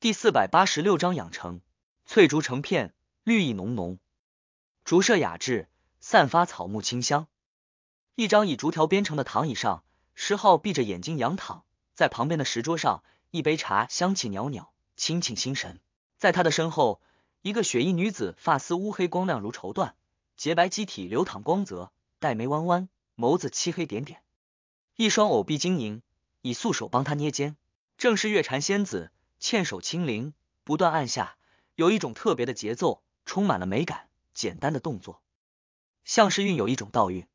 第四百八十六章养成。翠竹成片，绿意浓浓，竹舍雅致，散发草木清香。一张以竹条编成的躺椅上，石浩闭着眼睛仰躺。在旁边的石桌上，一杯茶香气袅袅，清清心神。在他的身后，一个雪衣女子，发丝乌黑光亮如绸缎，洁白肌体流淌光泽，黛眉弯弯，眸子漆黑点点，一双藕臂晶莹，以素手帮他捏肩，正是月禅仙子。纤手轻灵，不断按下，有一种特别的节奏，充满了美感。简单的动作，像是运有一种倒运。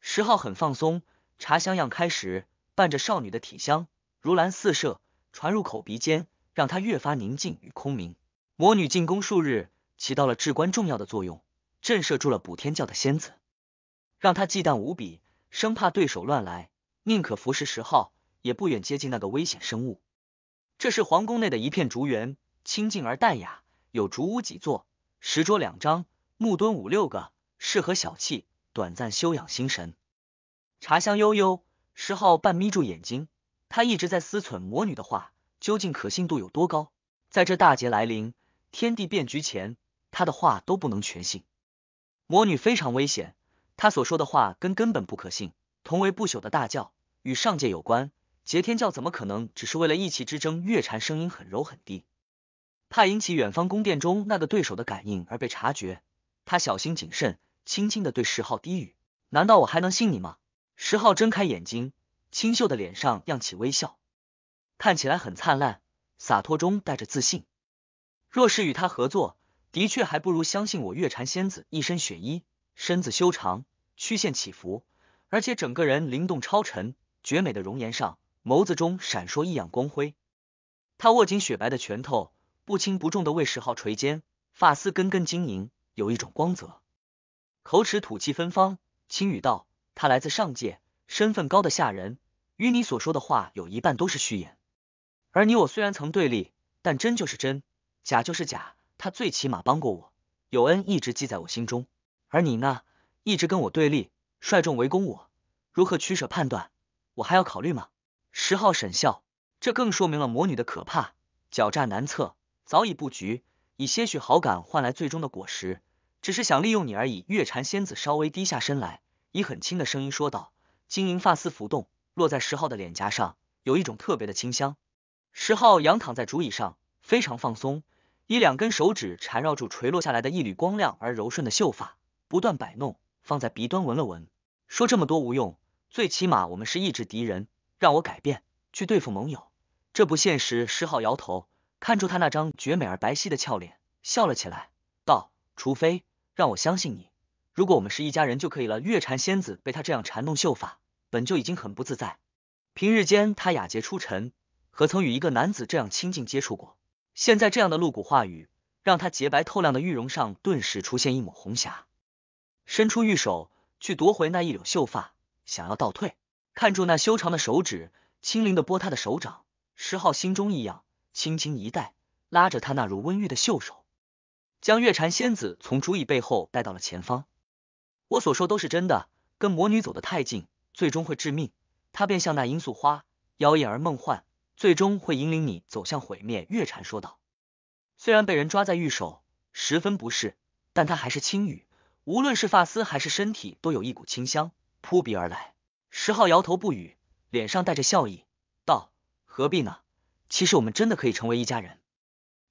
石浩很放松，茶香漾开时，伴着少女的体香，如兰四射，传入口鼻间，让他越发宁静与空明。魔女进宫数日，起到了至关重要的作用，震慑住了补天教的仙子，让他忌惮无比，生怕对手乱来，宁可服侍石浩，也不远接近那个危险生物。这是皇宫内的一片竹园，清静而淡雅，有竹屋几座，石桌两张，木墩五六个，适合小憩、短暂休养心神。茶香悠悠，石昊半眯住眼睛，他一直在思忖魔女的话究竟可信度有多高。在这大劫来临、天地变局前，他的话都不能全信。魔女非常危险，她所说的话根本不可信。同为不朽的大教，与上界有关。截天教怎么可能只是为了意气之争？月禅声音很柔很低，怕引起远方宫殿中那个对手的感应而被察觉。他小心谨慎，轻轻的对石浩低语：“难道我还能信你吗？”石浩睁开眼睛，清秀的脸上漾起微笑，看起来很灿烂，洒脱中带着自信。若是与他合作，的确还不如相信我。月禅仙子一身雪衣，身子修长，曲线起伏，而且整个人灵动超尘，绝美的容颜上。眸子中闪烁异样光辉，他握紧雪白的拳头，不轻不重的为石昊垂肩，发丝根根晶莹，有一种光泽，口齿吐气芬芳，轻语道：“他来自上界，身份高的吓人，与你所说的话有一半都是虚言。而你我虽然曾对立，但真就是真，假就是假。他最起码帮过我，有恩一直记在我心中。而你呢，一直跟我对立，率众围攻我，如何取舍判断，我还要考虑吗？”十号沈笑，这更说明了魔女的可怕、狡诈难测，早已布局，以些许好感换来最终的果实，只是想利用你而已。月婵仙子稍微低下身来，以很轻的声音说道，晶莹发丝浮动，落在十号的脸颊上，有一种特别的清香。十号仰躺在竹椅上，非常放松，以两根手指缠绕住垂落下来的一缕光亮而柔顺的秀发，不断摆弄，放在鼻端闻了闻，说：“这么多无用，最起码我们是抑制敌人。”让我改变，去对付盟友，这不现实。石浩摇头，看出他那张绝美而白皙的俏脸，笑了起来，道：“除非让我相信你，如果我们是一家人就可以了。”月婵仙子被他这样缠弄秀发，本就已经很不自在。平日间她雅洁出尘，何曾与一个男子这样亲近接触过？现在这样的露骨话语，让她洁白透亮的玉容上顿时出现一抹红霞，伸出玉手去夺回那一绺秀发，想要倒退。看住那修长的手指，轻灵的拨他的手掌，石浩心中异样，轻轻一带，拉着他那如温玉的秀手，将月禅仙子从竹椅背后带到了前方。我所说都是真的，跟魔女走得太近，最终会致命。他便像那罂粟花，妖艳而梦幻，最终会引领你走向毁灭。月禅说道。虽然被人抓在玉手，十分不适，但她还是轻语，无论是发丝还是身体，都有一股清香扑鼻而来。石浩摇头不语，脸上带着笑意，道：“何必呢？其实我们真的可以成为一家人。”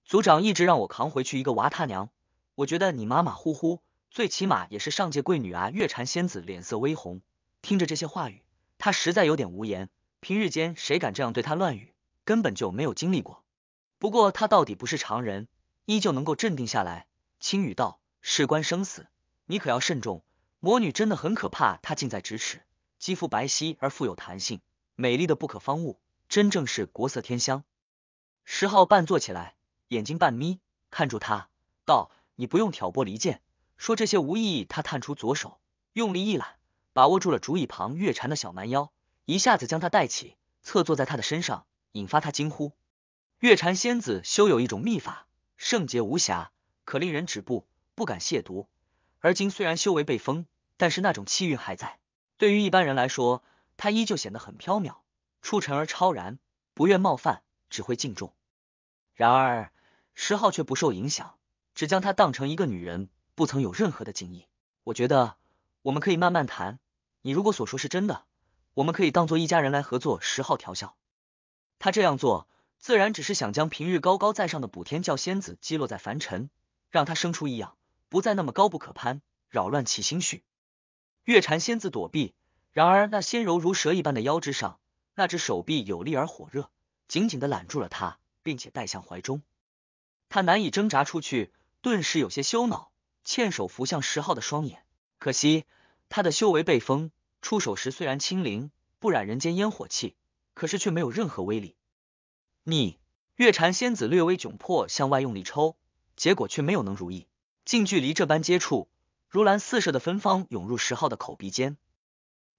组长一直让我扛回去一个娃，他娘，我觉得你马马虎虎，最起码也是上界贵女啊。月婵仙子脸色微红，听着这些话语，她实在有点无言。平日间谁敢这样对她乱语？根本就没有经历过。不过她到底不是常人，依旧能够镇定下来，轻语道：“事关生死，你可要慎重。魔女真的很可怕，她近在咫尺。”肌肤白皙而富有弹性，美丽的不可方物，真正是国色天香。石昊半坐起来，眼睛半眯，看住他，道：“你不用挑拨离间，说这些无意义。”他探出左手，用力一揽，把握住了竹椅旁月禅的小蛮腰，一下子将她带起，侧坐在他的身上，引发他惊呼。月禅仙子修有一种秘法，圣洁无瑕，可令人止步，不敢亵渎。而今虽然修为被封，但是那种气韵还在。对于一般人来说，她依旧显得很飘渺、出尘而超然，不愿冒犯，只会敬重。然而，石昊却不受影响，只将她当成一个女人，不曾有任何的敬意。我觉得我们可以慢慢谈。你如果所说是真的，我们可以当做一家人来合作。石昊调笑，他这样做自然只是想将平日高高在上的补天教仙子击落在凡尘，让她生出异样，不再那么高不可攀，扰乱其心绪。月婵仙子躲避，然而那纤柔如蛇一般的腰肢上，那只手臂有力而火热，紧紧的揽住了她，并且带向怀中。她难以挣扎出去，顿时有些羞恼，欠手扶向石昊的双眼。可惜他的修为被封，出手时虽然轻灵，不染人间烟火气，可是却没有任何威力。你月婵仙子略微窘迫，向外用力抽，结果却没有能如意。近距离这般接触。如兰四射的芬芳涌入十号的口鼻间，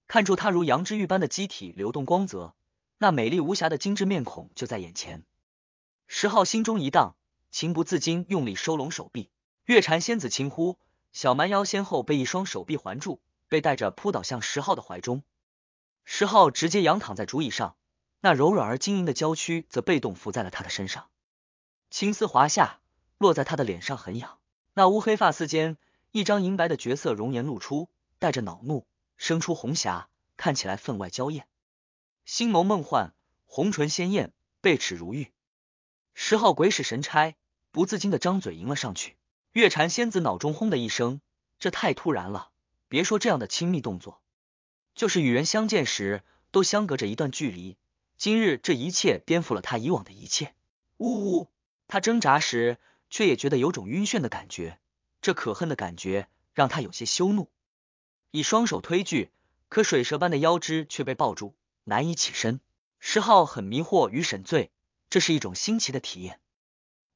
看住他如羊脂玉般的肌体流动光泽，那美丽无瑕的精致面孔就在眼前。十号心中一荡，情不自禁用力收拢手臂。月婵仙子轻呼，小蛮腰先后被一双手臂环住，被带着扑倒向十号的怀中。十号直接仰躺在竹椅上，那柔软而晶莹的娇躯则被动伏在了他的身上，青丝滑下，落在他的脸上很痒。那乌黑发丝间。一张银白的绝色容颜露出，带着恼怒，生出红霞，看起来分外娇艳。星眸梦幻，红唇鲜艳，背齿如玉。十号鬼使神差，不自禁的张嘴迎了上去。月婵仙子脑中轰的一声，这太突然了！别说这样的亲密动作，就是与人相见时，都相隔着一段距离。今日这一切颠覆了他以往的一切。呜呜，他挣扎时，却也觉得有种晕眩的感觉。这可恨的感觉让他有些羞怒，以双手推拒，可水蛇般的腰肢却被抱住，难以起身。石浩很迷惑与沈醉，这是一种新奇的体验。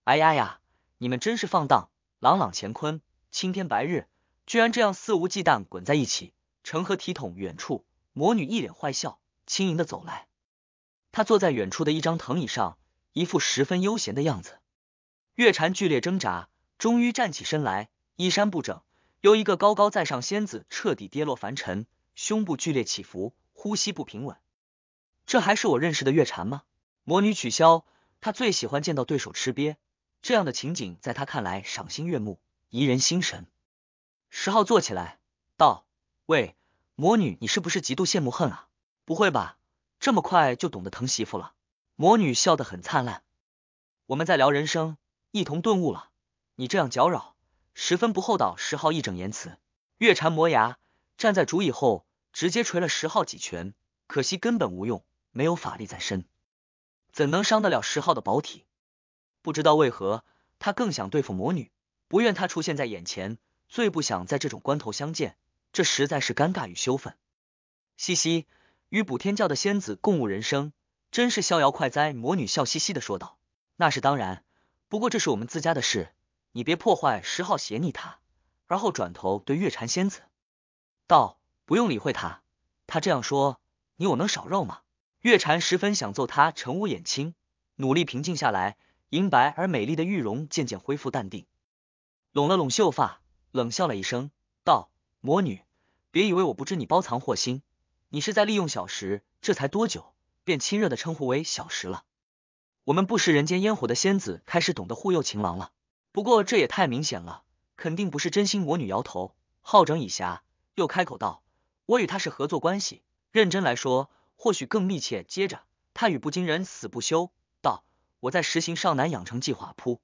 哎呀呀，你们真是放荡，朗朗乾坤，青天白日，居然这样肆无忌惮滚在一起，成何体统？远处魔女一脸坏笑，轻盈的走来，她坐在远处的一张藤椅上，一副十分悠闲的样子。月禅剧烈挣扎，终于站起身来。衣衫不整，由一个高高在上仙子彻底跌落凡尘，胸部剧烈起伏，呼吸不平稳。这还是我认识的月禅吗？魔女取消，她最喜欢见到对手吃瘪，这样的情景在她看来赏心悦目，怡人心神。十号坐起来道：“喂，魔女，你是不是极度羡慕恨啊？不会吧，这么快就懂得疼媳妇了？”魔女笑得很灿烂。我们在聊人生，一同顿悟了。你这样搅扰。十分不厚道，石号义正言辞。月禅磨牙，站在竹椅后，直接捶了石号几拳，可惜根本无用，没有法力在身，怎能伤得了石号的宝体？不知道为何，他更想对付魔女，不愿她出现在眼前，最不想在这种关头相见，这实在是尴尬与羞愤。嘻嘻，与补天教的仙子共舞人生，真是逍遥快哉！魔女笑嘻嘻的说道：“那是当然，不过这是我们自家的事。”你别破坏十号邪逆他，而后转头对月禅仙子道：“不用理会他，他这样说，你我能少肉吗？”月禅十分想揍他，陈无眼青努力平静下来，银白而美丽的玉容渐渐恢复淡定，拢了拢秀发，冷笑了一声，道：“魔女，别以为我不知你包藏祸心，你是在利用小时。这才多久，便亲热的称呼为小时了。我们不食人间烟火的仙子，开始懂得护佑情郎了。”不过这也太明显了，肯定不是真心。魔女摇头，好整以暇，又开口道：“我与他是合作关系，认真来说，或许更密切。”接着，他语不惊人死不休道：“我在实行少男养成计划。”噗，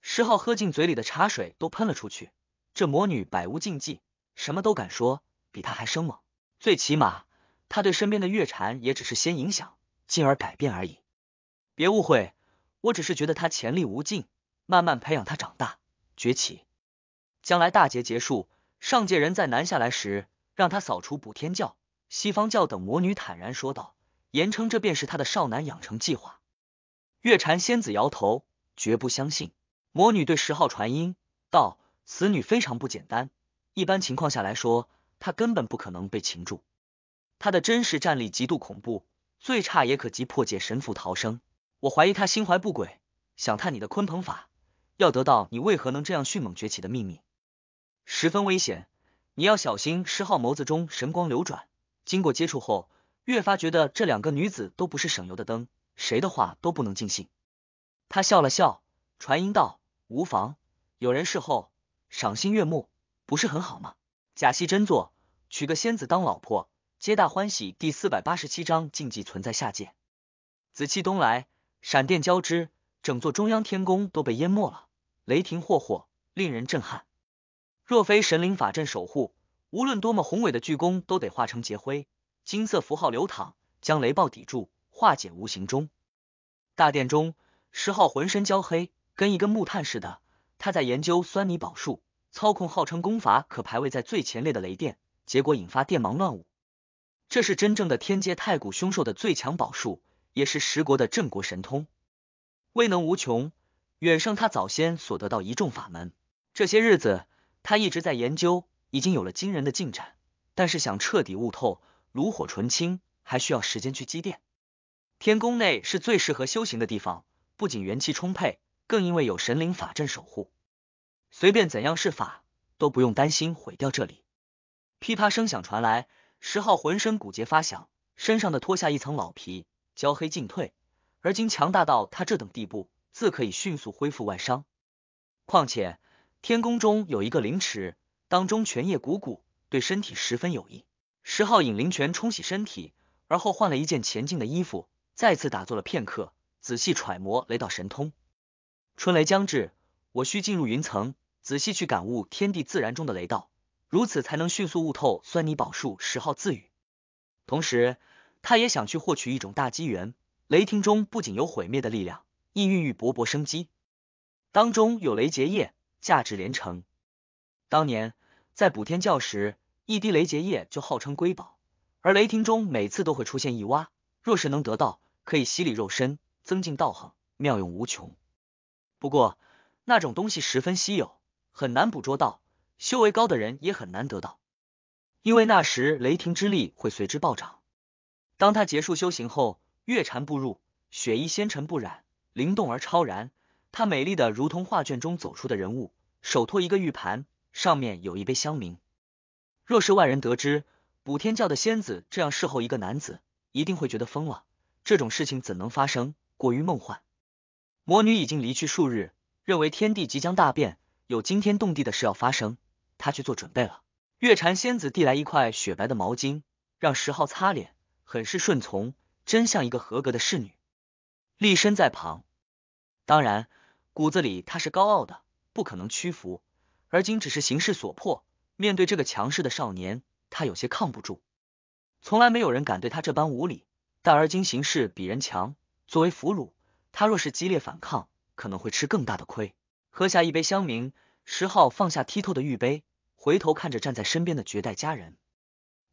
十号喝进嘴里的茶水都喷了出去。这魔女百无禁忌，什么都敢说，比他还生猛。最起码，他对身边的月禅也只是先影响，进而改变而已。别误会，我只是觉得他潜力无尽。慢慢培养他长大崛起，将来大劫结束，上界人在南下来时，让他扫除补天教、西方教等魔女坦然说道，言称这便是他的少男养成计划。月禅仙子摇头，绝不相信。魔女对十号传音道：“此女非常不简单，一般情况下来说，她根本不可能被擒住。她的真实战力极度恐怖，最差也可及破界神符逃生。我怀疑她心怀不轨，想探你的鲲鹏法。”要得到你为何能这样迅猛崛起的秘密，十分危险，你要小心。十号眸子中神光流转，经过接触后，越发觉得这两个女子都不是省油的灯，谁的话都不能尽信。他笑了笑，传音道：“无妨，有人事后赏心悦目，不是很好吗？假戏真做，娶个仙子当老婆，皆大欢喜。”第四百八十七章禁忌存在下界，紫气东来，闪电交织。整座中央天宫都被淹没了，雷霆霍霍，令人震撼。若非神灵法阵守护，无论多么宏伟的巨宫，都得化成劫灰。金色符号流淌，将雷暴抵住，化解无形中。大殿中，石昊浑身焦黑，跟一根木炭似的。他在研究酸泥宝术，操控号称功法可排位在最前列的雷电，结果引发电芒乱舞。这是真正的天界太古凶兽的最强宝术，也是十国的镇国神通。未能无穷，远胜他早先所得到一众法门。这些日子，他一直在研究，已经有了惊人的进展。但是想彻底悟透、炉火纯青，还需要时间去积淀。天宫内是最适合修行的地方，不仅元气充沛，更因为有神灵法阵守护，随便怎样试法都不用担心毁掉这里。噼啪声响传来，石昊浑身骨节发响，身上的脱下一层老皮，焦黑尽退。而今强大到他这等地步，自可以迅速恢复外伤。况且天宫中有一个灵池，当中泉液汩汩，对身体十分有益。石昊引灵泉冲洗身体，而后换了一件前进的衣服，再次打坐了片刻，仔细揣摩雷道神通。春雷将至，我需进入云层，仔细去感悟天地自然中的雷道，如此才能迅速悟透酸泥宝术。十号自语，同时他也想去获取一种大机缘。雷霆中不仅有毁灭的力量，亦孕育勃勃生机。当中有雷劫液，价值连城。当年在补天教时，一滴雷劫液就号称瑰宝。而雷霆中每次都会出现一蛙，若是能得到，可以洗礼肉身，增进道行，妙用无穷。不过那种东西十分稀有，很难捕捉到，修为高的人也很难得到。因为那时雷霆之力会随之暴涨。当他结束修行后。月婵不入，雪衣纤尘不染，灵动而超然。她美丽的如同画卷中走出的人物，手托一个玉盘，上面有一杯香茗。若是外人得知补天教的仙子这样侍候一个男子，一定会觉得疯了。这种事情怎能发生？过于梦幻。魔女已经离去数日，认为天地即将大变，有惊天动地的事要发生，她去做准备了。月婵仙子递来一块雪白的毛巾，让石浩擦脸，很是顺从。真像一个合格的侍女，立身在旁。当然，骨子里她是高傲的，不可能屈服。而今只是形势所迫，面对这个强势的少年，她有些抗不住。从来没有人敢对她这般无礼，但而今形势比人强。作为俘虏，她若是激烈反抗，可能会吃更大的亏。喝下一杯香茗，石浩放下剔透的玉杯，回头看着站在身边的绝代佳人，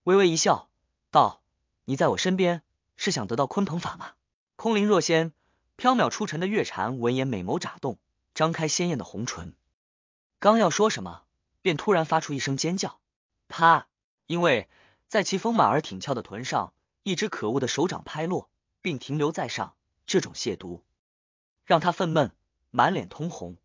微微一笑，道：“你在我身边。”是想得到鲲鹏法吗？空灵若仙，飘渺出尘的月蝉闻言，美眸眨动，张开鲜艳的红唇，刚要说什么，便突然发出一声尖叫，啪！因为在其丰满而挺翘的臀上，一只可恶的手掌拍落，并停留在上。这种亵渎，让他愤懑，满脸通红。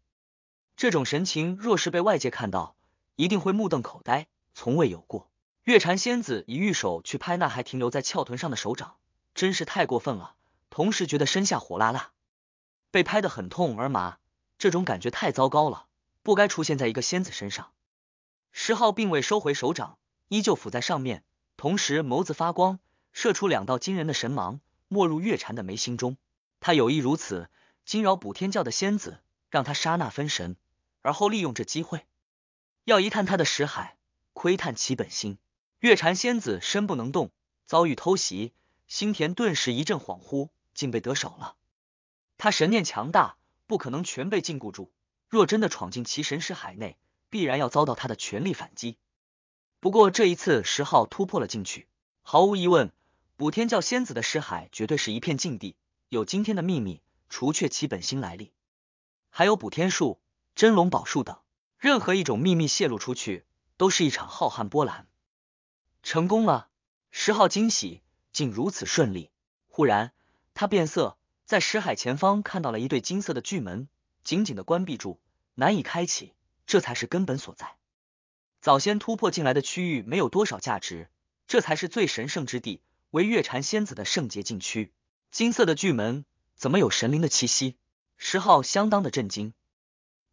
这种神情若是被外界看到，一定会目瞪口呆，从未有过。月蝉仙子以玉手去拍那还停留在翘臀上的手掌。真是太过分了！同时觉得身下火辣辣，被拍得很痛而麻，这种感觉太糟糕了，不该出现在一个仙子身上。石昊并未收回手掌，依旧抚在上面，同时眸子发光，射出两道惊人的神芒，没入月禅的眉心中。他有意如此，惊扰补天教的仙子，让他刹那分神，而后利用这机会，要一探他的识海，窥探其本心。月禅仙子身不能动，遭遇偷袭。星田顿时一阵恍惚，竟被得手了。他神念强大，不可能全被禁锢住。若真的闯进其神识海内，必然要遭到他的全力反击。不过这一次，十号突破了进去，毫无疑问，补天教仙子的识海绝对是一片禁地，有惊天的秘密。除却其本心来历，还有补天术、真龙宝术等，任何一种秘密泄露出去，都是一场浩瀚波澜。成功了，十号惊喜。竟如此顺利！忽然，他变色，在石海前方看到了一对金色的巨门，紧紧的关闭住，难以开启。这才是根本所在。早先突破进来的区域没有多少价值，这才是最神圣之地，为月禅仙子的圣洁禁区。金色的巨门怎么有神灵的气息？石浩相当的震惊，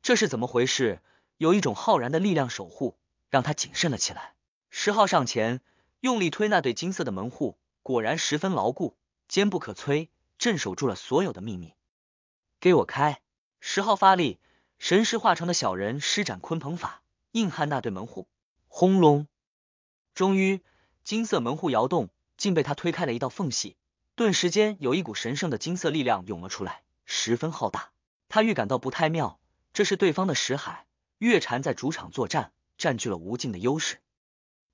这是怎么回事？有一种浩然的力量守护，让他谨慎了起来。石浩上前，用力推那对金色的门户。果然十分牢固，坚不可摧，镇守住了所有的秘密。给我开！十号发力，神识化成的小人施展鲲鹏法，硬撼那对门户。轰隆！终于，金色门户摇动，竟被他推开了一道缝隙。顿时间，有一股神圣的金色力量涌了出来，十分浩大。他预感到不太妙，这是对方的石海。月禅在主场作战，占据了无尽的优势。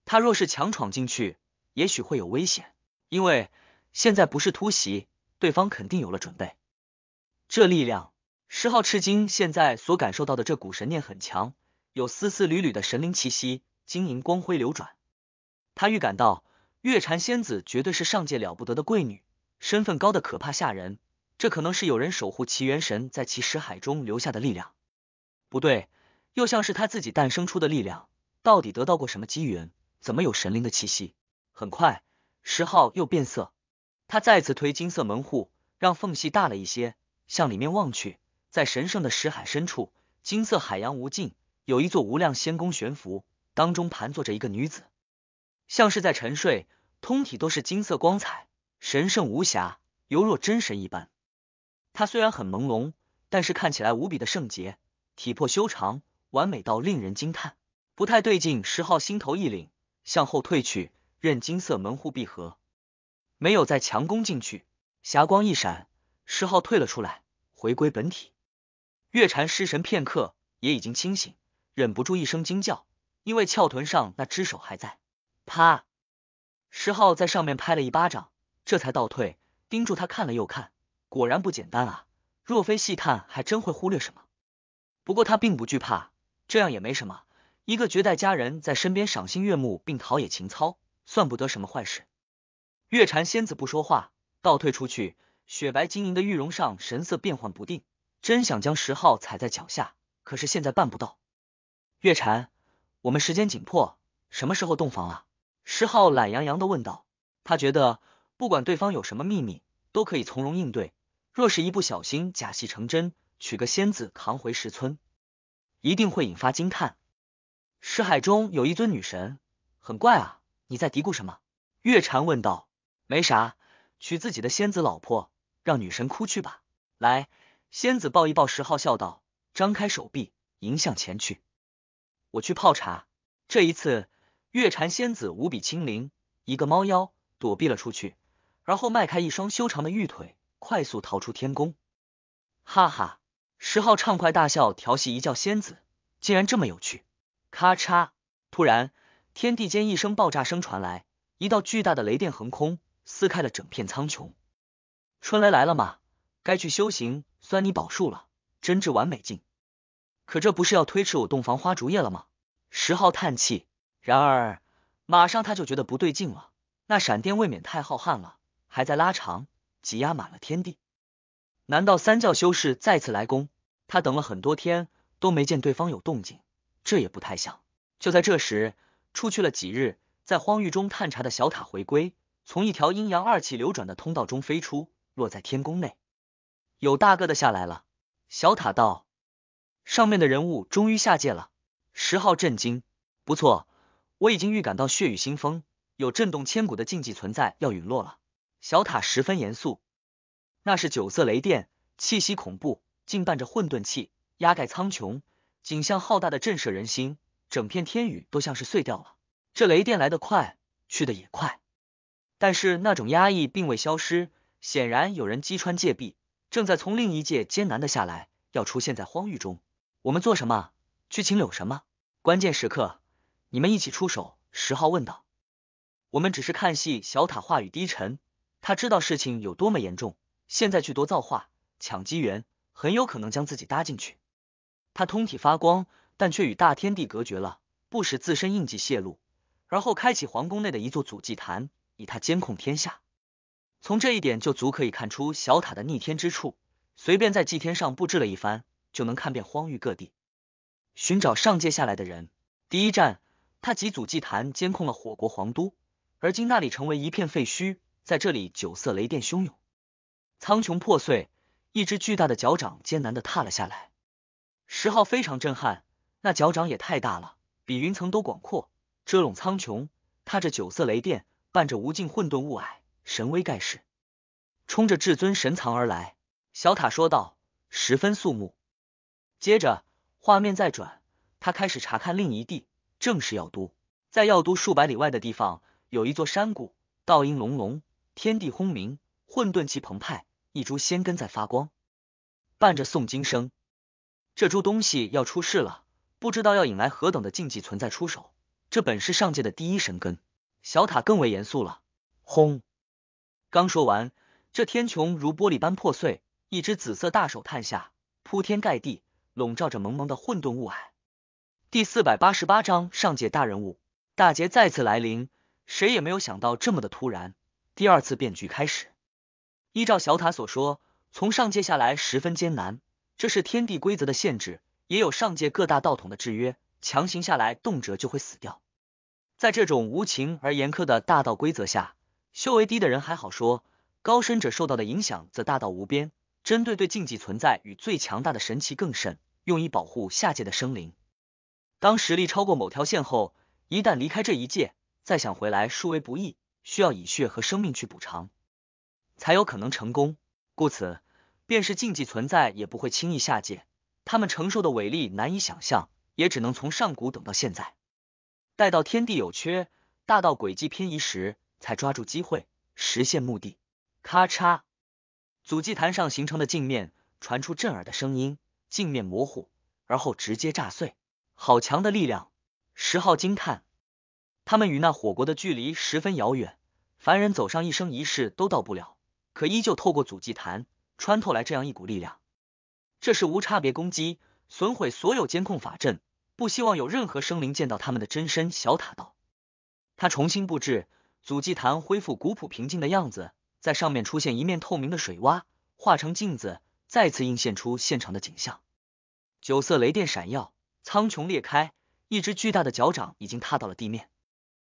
他若是强闯进去，也许会有危险。因为现在不是突袭，对方肯定有了准备。这力量，十号赤金现在所感受到的这股神念很强，有丝丝缕缕的神灵气息，晶莹光辉流转。他预感到月禅仙子绝对是上界了不得的贵女，身份高的可怕吓人。这可能是有人守护其元神，在其识海中留下的力量。不对，又像是他自己诞生出的力量。到底得到过什么机缘？怎么有神灵的气息？很快。十号又变色，他再次推金色门户，让缝隙大了一些，向里面望去，在神圣的石海深处，金色海洋无尽，有一座无量仙宫悬浮，当中盘坐着一个女子，像是在沉睡，通体都是金色光彩，神圣无瑕，犹若真神一般。她虽然很朦胧，但是看起来无比的圣洁，体魄修长，完美到令人惊叹。不太对劲，十号心头一凛，向后退去。任金色门户闭合，没有再强攻进去。霞光一闪，石浩退了出来，回归本体。月禅失神片刻，也已经清醒，忍不住一声惊叫，因为翘臀上那只手还在。啪！石浩在上面拍了一巴掌，这才倒退，盯住他看了又看，果然不简单啊！若非细看，还真会忽略什么。不过他并不惧怕，这样也没什么，一个绝代佳人在身边，赏心悦目，并陶冶情操。算不得什么坏事。月婵仙子不说话，倒退出去。雪白晶莹的玉容上神色变幻不定，真想将石浩踩在脚下，可是现在办不到。月婵，我们时间紧迫，什么时候洞房啊？石浩懒洋洋的问道。他觉得不管对方有什么秘密，都可以从容应对。若是一不小心假戏成真，娶个仙子扛回石村，一定会引发惊叹。石海中有一尊女神，很怪啊。你在嘀咕什么？月禅问道。没啥，娶自己的仙子老婆，让女神哭去吧。来，仙子抱一抱。石号，笑道，张开手臂迎向前去。我去泡茶。这一次，月禅仙子无比轻灵，一个猫腰躲避了出去，而后迈开一双修长的玉腿，快速逃出天宫。哈哈，石号畅快大笑，调戏一叫仙子，竟然这么有趣。咔嚓，突然。天地间一声爆炸声传来，一道巨大的雷电横空，撕开了整片苍穹。春雷来了吗？该去修行酸泥宝术了，真至完美境。可这不是要推迟我洞房花烛夜了吗？石昊叹气。然而，马上他就觉得不对劲了。那闪电未免太浩瀚了，还在拉长，挤压满了天地。难道三教修士再次来攻？他等了很多天都没见对方有动静，这也不太像。就在这时。出去了几日，在荒域中探查的小塔回归，从一条阴阳二气流转的通道中飞出，落在天宫内。有大个的下来了，小塔道：“上面的人物终于下界了。”十号震惊：“不错，我已经预感到血雨腥风，有震动千古的禁忌存在要陨落了。”小塔十分严肃：“那是九色雷电，气息恐怖，竟伴着混沌气，压盖苍穹，景象浩大的震慑人心。”整片天宇都像是碎掉了，这雷电来得快，去得也快，但是那种压抑并未消失。显然有人击穿界壁，正在从另一界艰难的下来，要出现在荒域中。我们做什么？去请柳什么？关键时刻，你们一起出手。十号问道。我们只是看戏。小塔话语低沉，他知道事情有多么严重。现在去夺造化，抢机缘，很有可能将自己搭进去。他通体发光。但却与大天地隔绝了，不使自身印记泄露，而后开启皇宫内的一座祖祭坛，以他监控天下。从这一点就足可以看出小塔的逆天之处。随便在祭天上布置了一番，就能看遍荒域各地，寻找上界下来的人。第一站，他及祖祭坛监控了火国皇都，而今那里成为一片废墟。在这里，九色雷电汹涌，苍穹破碎，一只巨大的脚掌艰难的踏了下来。十号非常震撼。那脚掌也太大了，比云层都广阔，遮拢苍穹。踏着九色雷电，伴着无尽混沌雾霭，神威盖世，冲着至尊神藏而来。小塔说道，十分肃穆。接着画面再转，他开始查看另一地，正是药都。在药都数百里外的地方，有一座山谷，倒音隆隆，天地轰鸣，混沌气澎湃。一株仙根在发光，伴着诵经声，这株东西要出世了。不知道要引来何等的禁忌存在出手，这本是上界的第一神根。小塔更为严肃了。轰！刚说完，这天穹如玻璃般破碎，一只紫色大手探下，铺天盖地，笼罩着蒙蒙的混沌雾霭。第四百八十八章上界大人物，大劫再次来临，谁也没有想到这么的突然。第二次变局开始。依照小塔所说，从上界下来十分艰难，这是天地规则的限制。也有上界各大道统的制约，强行下来，动辄就会死掉。在这种无情而严苛的大道规则下，修为低的人还好说，高深者受到的影响则大到无边。针对对禁忌存在与最强大的神奇更甚，用以保护下界的生灵。当实力超过某条线后，一旦离开这一界，再想回来殊为不易，需要以血和生命去补偿，才有可能成功。故此，便是禁忌存在，也不会轻易下界。他们承受的伟力难以想象，也只能从上古等到现在，待到天地有缺，大道轨迹偏移时，才抓住机会实现目的。咔嚓，祖祭坛上形成的镜面传出震耳的声音，镜面模糊，而后直接炸碎。好强的力量！十号惊叹，他们与那火国的距离十分遥远，凡人走上一生一世都到不了，可依旧透过祖祭坛穿透来这样一股力量。这是无差别攻击，损毁所有监控法阵，不希望有任何生灵见到他们的真身。小塔道，他重新布置祖祭坛，恢复古朴平静的样子，在上面出现一面透明的水洼，化成镜子，再次映现出现场的景象。九色雷电闪耀，苍穹裂开，一只巨大的脚掌已经踏到了地面，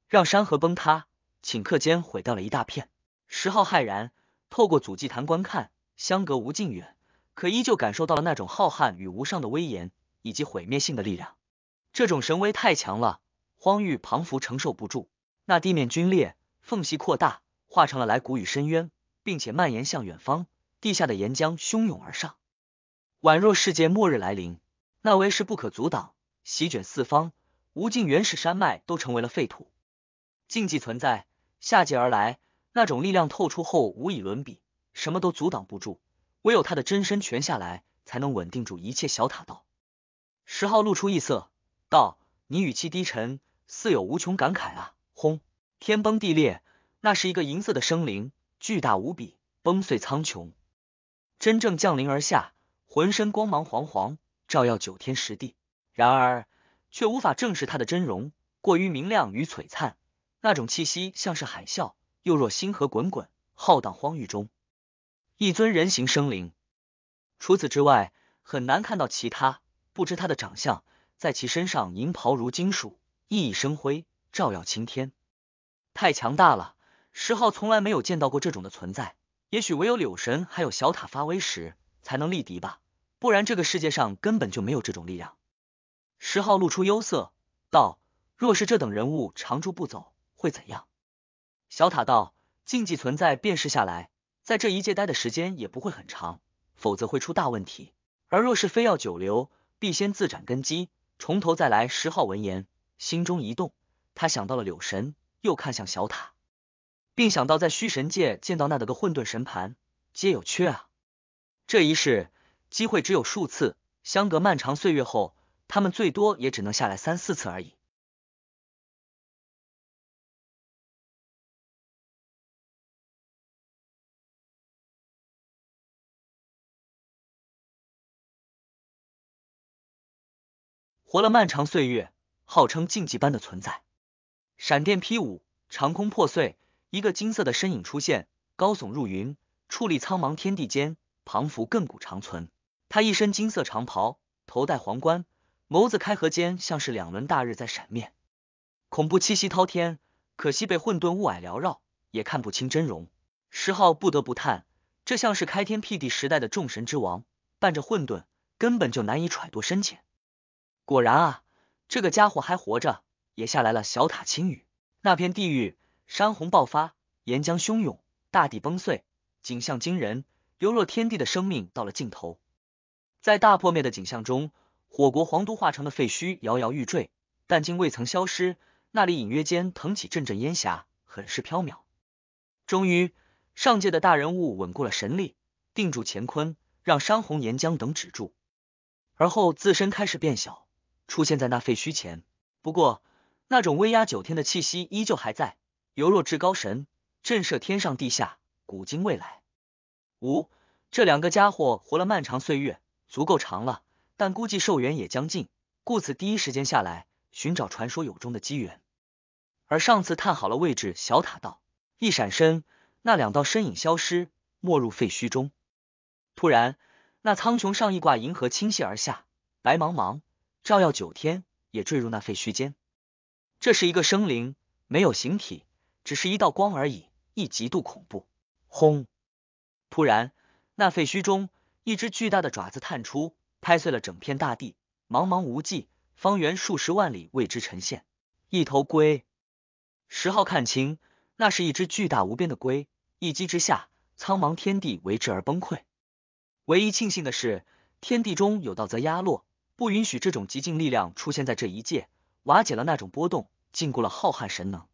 让山河崩塌，顷刻间毁掉了一大片。十号骇然，透过祖祭坛观看，相隔无尽远。可依旧感受到了那种浩瀚与无上的威严，以及毁灭性的力量。这种神威太强了，荒域庞佛承受不住，那地面龟裂，缝隙扩大，化成了来谷与深渊，并且蔓延向远方。地下的岩浆汹涌而上，宛若世界末日来临。那威势不可阻挡，席卷四方，无尽原始山脉都成为了废土。禁忌存在，下界而来，那种力量透出后无以伦比，什么都阻挡不住。唯有他的真身全下来，才能稳定住一切小塔道。石昊露出异色，道：“你语气低沉，似有无穷感慨啊！”轰，天崩地裂，那是一个银色的生灵，巨大无比，崩碎苍穹。真正降临而下，浑身光芒煌煌，照耀九天十地。然而，却无法证实他的真容，过于明亮与璀璨。那种气息，像是海啸，又若星河滚滚，浩荡荒域中。一尊人形生灵，除此之外很难看到其他。不知他的长相，在其身上银袍如金属，熠熠生辉，照耀青天。太强大了，石昊从来没有见到过这种的存在。也许唯有柳神还有小塔发威时，才能力敌吧。不然这个世界上根本就没有这种力量。石昊露出忧色道：“若是这等人物长住不走，会怎样？”小塔道：“禁忌存在便是下来。”在这一界待的时间也不会很长，否则会出大问题。而若是非要久留，必先自斩根基，从头再来。十号闻言，心中一动，他想到了柳神，又看向小塔，并想到在虚神界见到那的个混沌神盘，皆有缺啊。这一世机会只有数次，相隔漫长岁月后，他们最多也只能下来三四次而已。活了漫长岁月，号称禁忌般的存在。闪电劈舞，长空破碎，一个金色的身影出现，高耸入云，矗立苍茫天地间，磅佛亘古长存。他一身金色长袍，头戴皇冠，眸子开合间像是两轮大日在闪面，恐怖气息滔天。可惜被混沌雾霭缭绕，也看不清真容。石昊不得不叹，这像是开天辟地时代的众神之王，伴着混沌，根本就难以揣度深浅。果然啊，这个家伙还活着，也下来了。小塔青雨那片地狱，山洪爆发，岩浆汹涌，大地崩碎，景象惊人，犹若天地的生命到了尽头。在大破灭的景象中，火国皇都化成的废墟摇摇欲坠，但竟未曾消失。那里隐约间腾起阵阵烟霞，很是飘渺。终于，上界的大人物稳固了神力，定住乾坤，让山洪、岩浆等止住，而后自身开始变小。出现在那废墟前，不过那种威压九天的气息依旧还在，犹若至高神，震慑天上地下，古今未来。五，这两个家伙活了漫长岁月，足够长了，但估计寿元也将尽，故此第一时间下来寻找传说有中的机缘。而上次探好了位置，小塔道一闪身，那两道身影消失，没入废墟中。突然，那苍穹上一挂银河倾泻而下，白茫茫。照耀九天，也坠入那废墟间。这是一个生灵，没有形体，只是一道光而已，亦极度恐怖。轰！突然，那废墟中一只巨大的爪子探出，拍碎了整片大地。茫茫无际，方圆数十万里为之呈现。一头龟，十号看清，那是一只巨大无边的龟。一击之下，苍茫天地为之而崩溃。唯一庆幸的是，天地中有道则压落。不允许这种极尽力量出现在这一界，瓦解了那种波动，禁锢了浩瀚神能，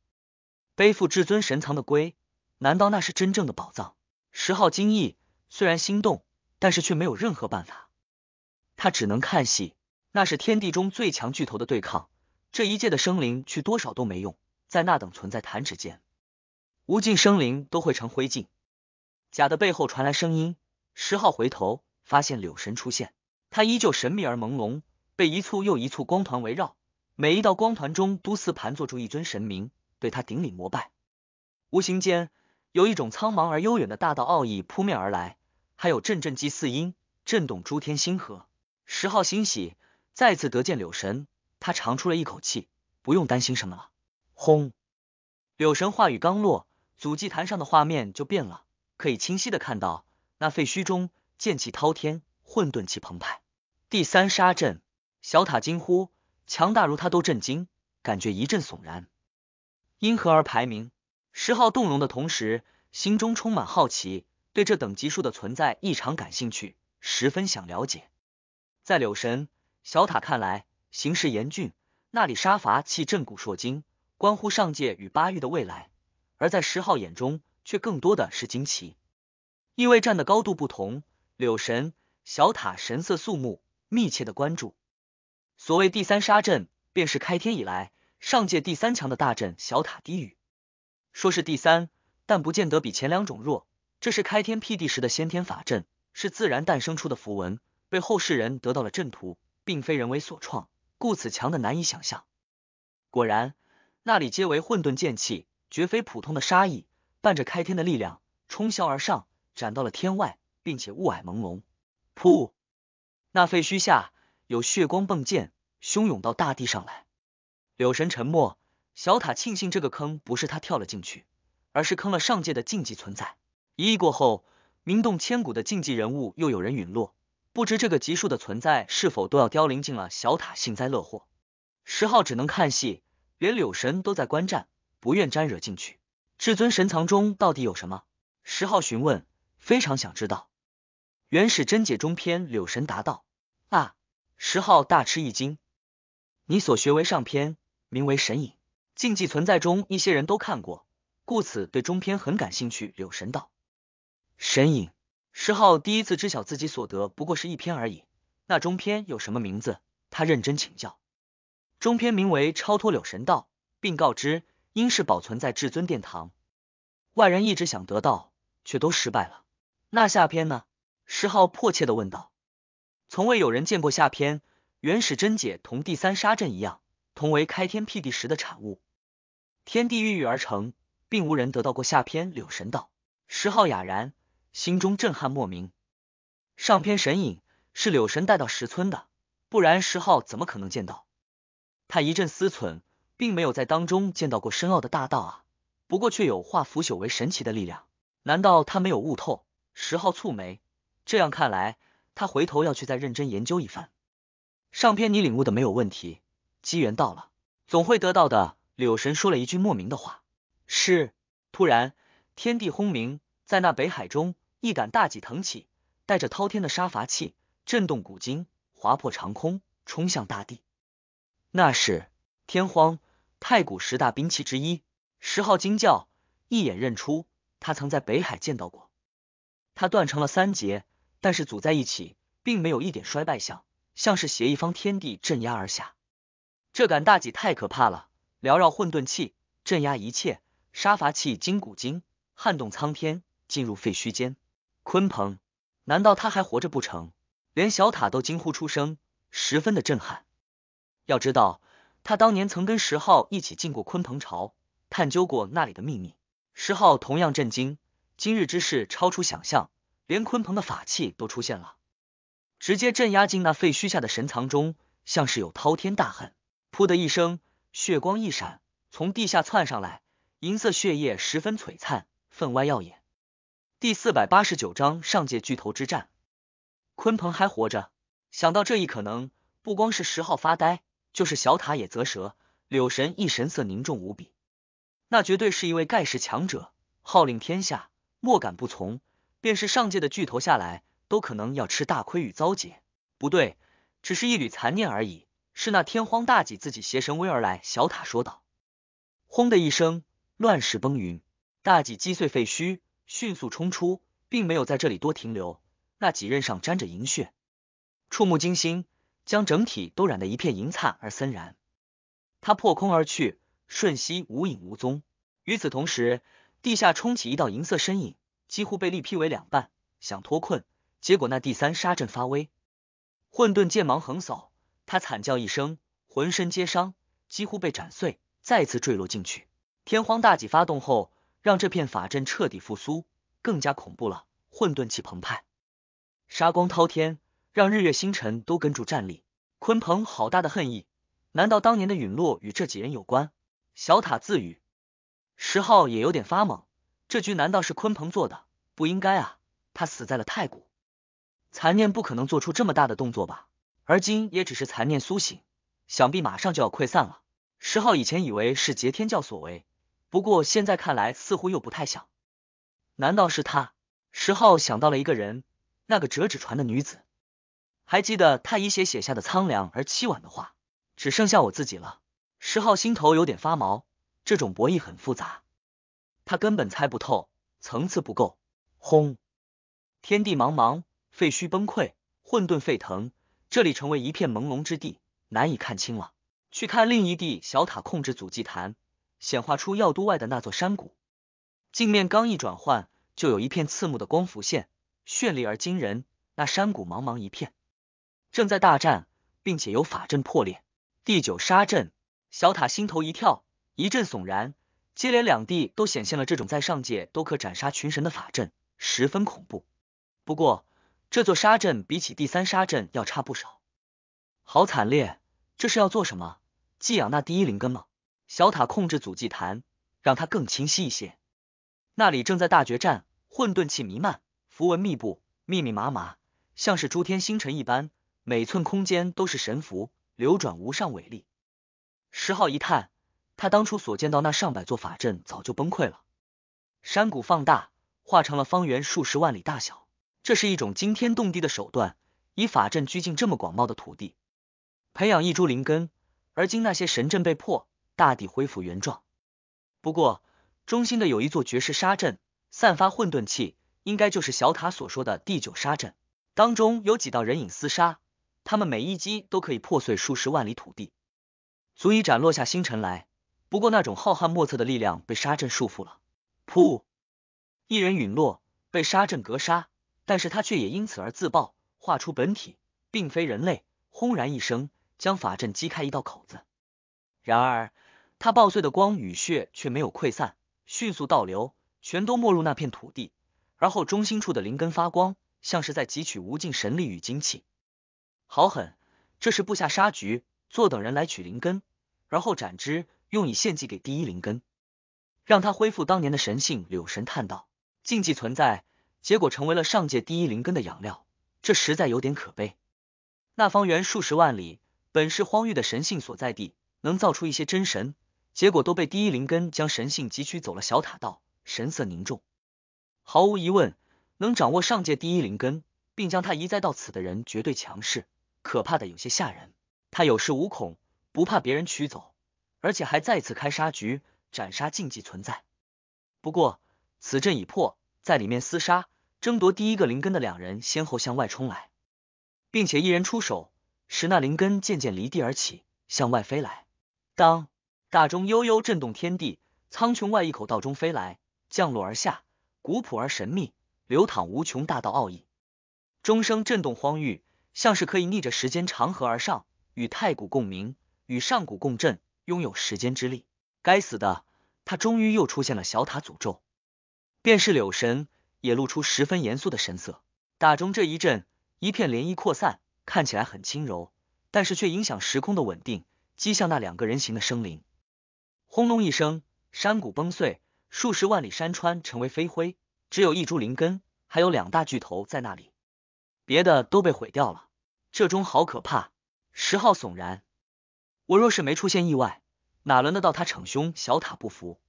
背负至尊神藏的龟，难道那是真正的宝藏？十号惊异，虽然心动，但是却没有任何办法，他只能看戏，那是天地中最强巨头的对抗，这一界的生灵去多少都没用，在那等存在弹指间，无尽生灵都会成灰烬。甲的背后传来声音，十号回头，发现柳神出现。他依旧神秘而朦胧，被一簇又一簇光团围绕，每一道光团中都似盘坐住一尊神明，对他顶礼膜拜。无形间，有一种苍茫而悠远的大道奥义扑面而来，还有阵阵祭祀音震动诸天星河。十号欣喜，再次得见柳神，他长出了一口气，不用担心什么了。轰！柳神话语刚落，祖祭坛上的画面就变了，可以清晰的看到那废墟中剑气滔天。混沌气澎湃，第三杀阵，小塔惊呼：“强大如他都震惊，感觉一阵悚然。”因何而排名？十号动容的同时，心中充满好奇，对这等级数的存在异常感兴趣，十分想了解。在柳神、小塔看来，形势严峻，那里杀伐气震古烁今，关乎上界与八域的未来；而在十号眼中，却更多的是惊奇，因为站的高度不同，柳神。小塔神色肃穆，密切的关注。所谓第三杀阵，便是开天以来上界第三强的大阵。小塔低语：“说是第三，但不见得比前两种弱。这是开天辟地时的先天法阵，是自然诞生出的符文，被后世人得到了阵图，并非人为所创，故此强的难以想象。”果然，那里皆为混沌剑气，绝非普通的杀意，伴着开天的力量冲霄而上，斩到了天外，并且雾霭朦胧。噗！那废墟下有血光迸溅，汹涌到大地上来。柳神沉默，小塔庆幸这个坑不是他跳了进去，而是坑了上界的禁忌存在。一亿过后，名动千古的禁忌人物又有人陨落，不知这个级数的存在是否都要凋零尽了。小塔幸灾乐祸，十号只能看戏，连柳神都在观战，不愿沾惹进去。至尊神藏中到底有什么？十号询问，非常想知道。原始真解中篇，柳神答道：“啊！”石昊大吃一惊：“你所学为上篇，名为神隐，禁忌存在中一些人都看过，故此对中篇很感兴趣。”柳神道：“神隐。”石昊第一次知晓自己所得不过是一篇而已。那中篇有什么名字？他认真请教。中篇名为超脱。柳神道，并告知应是保存在至尊殿堂，外人一直想得到，却都失败了。那下篇呢？石浩迫切的问道：“从未有人见过下篇原始真解，同第三杀阵一样，同为开天辟地时的产物，天地孕育而成，并无人得到过下篇柳神道。”石浩哑然，心中震撼莫名。上篇神影是柳神带到石村的，不然石浩怎么可能见到？他一阵思忖，并没有在当中见到过深奥的大道啊，不过却有化腐朽为神奇的力量。难道他没有悟透？石浩蹙眉。这样看来，他回头要去再认真研究一番。上篇你领悟的没有问题，机缘到了，总会得到的。柳神说了一句莫名的话。是，突然天地轰鸣，在那北海中，一杆大戟腾起，带着滔天的杀伐气，震动古今，划破长空，冲向大地。那是天荒太古十大兵器之一，石昊惊叫，一眼认出，他曾在北海见到过。他断成了三节。但是组在一起，并没有一点衰败相，像是携一方天地镇压而下。这杆大戟太可怕了，缭绕混沌气，镇压一切，杀伐气，筋骨精，撼动苍天。进入废墟间，鲲鹏，难道他还活着不成？连小塔都惊呼出声，十分的震撼。要知道，他当年曾跟石浩一起进过鲲鹏巢，探究过那里的秘密。石浩同样震惊，今日之事超出想象。连鲲鹏的法器都出现了，直接镇压进那废墟下的神藏中，像是有滔天大恨。噗的一声，血光一闪，从地下窜上来，银色血液十分璀璨，分外耀眼。第四百八十九章上界巨头之战。鲲鹏还活着，想到这一可能，不光是十号发呆，就是小塔也咂舌，柳神亦神色凝重无比。那绝对是一位盖世强者，号令天下，莫敢不从。便是上界的巨头下来，都可能要吃大亏与遭劫。不对，只是一缕残念而已。是那天荒大戟自己携神威而来。小塔说道。轰的一声，乱石崩云，大戟击碎废墟，迅速冲出，并没有在这里多停留。那戟刃上沾着银血，触目惊心，将整体都染得一片银灿而森然。他破空而去，瞬息无影无踪。与此同时，地下冲起一道银色身影。几乎被力劈为两半，想脱困，结果那第三杀阵发威，混沌剑芒横扫，他惨叫一声，浑身皆伤，几乎被斩碎，再次坠落进去。天荒大戟发动后，让这片法阵彻底复苏，更加恐怖了，混沌气澎湃，杀光滔天，让日月星辰都跟住站立。鲲鹏好大的恨意，难道当年的陨落与这几人有关？小塔自语，石昊也有点发懵。这局难道是鲲鹏做的？不应该啊，他死在了太古，残念不可能做出这么大的动作吧？而今也只是残念苏醒，想必马上就要溃散了。石号以前以为是截天教所为，不过现在看来似乎又不太像。难道是他？石号想到了一个人，那个折纸船的女子，还记得太以血写下的苍凉而凄婉的话，只剩下我自己了。石号心头有点发毛，这种博弈很复杂。他根本猜不透，层次不够。轰！天地茫茫，废墟崩溃，混沌沸腾，这里成为一片朦胧之地，难以看清了。去看另一地小塔控制祖祭坛，显化出药都外的那座山谷。镜面刚一转换，就有一片刺目的光浮现，绚丽而惊人。那山谷茫茫一片，正在大战，并且有法阵破裂。第九杀阵，小塔心头一跳，一阵悚然。接连两地都显现了这种在上界都可斩杀群神的法阵，十分恐怖。不过这座沙阵比起第三沙阵要差不少，好惨烈！这是要做什么？寄养那第一灵根吗？小塔控制祖祭坛，让它更清晰一些。那里正在大决战，混沌气弥漫，符文密布，密密麻麻，像是诸天星辰一般，每寸空间都是神符流转，无上伟力。十号一探。他当初所见到那上百座法阵早就崩溃了，山谷放大化成了方圆数十万里大小，这是一种惊天动地的手段，以法阵拘禁这么广袤的土地，培养一株灵根。而今那些神阵被破，大地恢复原状。不过中心的有一座绝世沙阵，散发混沌气，应该就是小塔所说的第九沙阵。当中有几道人影厮杀，他们每一击都可以破碎数十万里土地，足以斩落下星辰来。不过那种浩瀚莫测的力量被沙阵束缚了。噗！一人陨落，被沙阵格杀，但是他却也因此而自爆，化出本体，并非人类。轰然一声，将法阵击开一道口子。然而他爆碎的光与血却没有溃散，迅速倒流，全都没入那片土地。而后中心处的灵根发光，像是在汲取无尽神力与精气。好狠！这是布下杀局，坐等人来取灵根，而后斩之。用以献祭给第一灵根，让他恢复当年的神性。柳神叹道：“禁忌存在，结果成为了上界第一灵根的养料，这实在有点可悲。”那方圆数十万里，本是荒域的神性所在地，能造出一些真神，结果都被第一灵根将神性汲取走了。小塔道神色凝重，毫无疑问，能掌握上界第一灵根，并将它移栽到此的人，绝对强势，可怕的有些吓人。他有恃无恐，不怕别人取走。而且还再次开杀局，斩杀禁忌存在。不过此阵已破，在里面厮杀争夺第一个灵根的两人先后向外冲来，并且一人出手使那灵根渐渐离地而起，向外飞来。当大钟悠悠震动天地，苍穹外一口道钟飞来，降落而下，古朴而神秘，流淌无穷大道奥义。钟声震动荒域，像是可以逆着时间长河而上，与太古共鸣，与上古共振。拥有时间之力，该死的，他终于又出现了小塔诅咒，便是柳神也露出十分严肃的神色。打中这一阵，一片涟漪扩散，看起来很轻柔，但是却影响时空的稳定，击向那两个人形的生灵。轰隆一声，山谷崩碎，数十万里山川成为飞灰，只有一株灵根，还有两大巨头在那里，别的都被毁掉了。这钟好可怕，石浩悚然。我若是没出现意外，哪轮得到他逞凶？小塔不服，